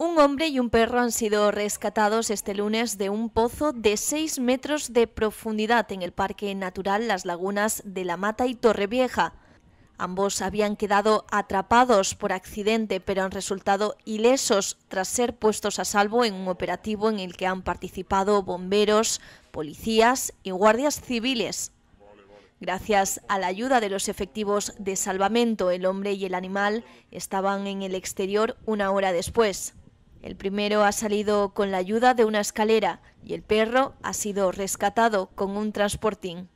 Un hombre y un perro han sido rescatados este lunes de un pozo de 6 metros de profundidad en el Parque Natural Las Lagunas de La Mata y Torrevieja. Ambos habían quedado atrapados por accidente, pero han resultado ilesos tras ser puestos a salvo en un operativo en el que han participado bomberos, policías y guardias civiles. Gracias a la ayuda de los efectivos de salvamento, el hombre y el animal estaban en el exterior una hora después. El primero ha salido con la ayuda de una escalera y el perro ha sido rescatado con un transportín.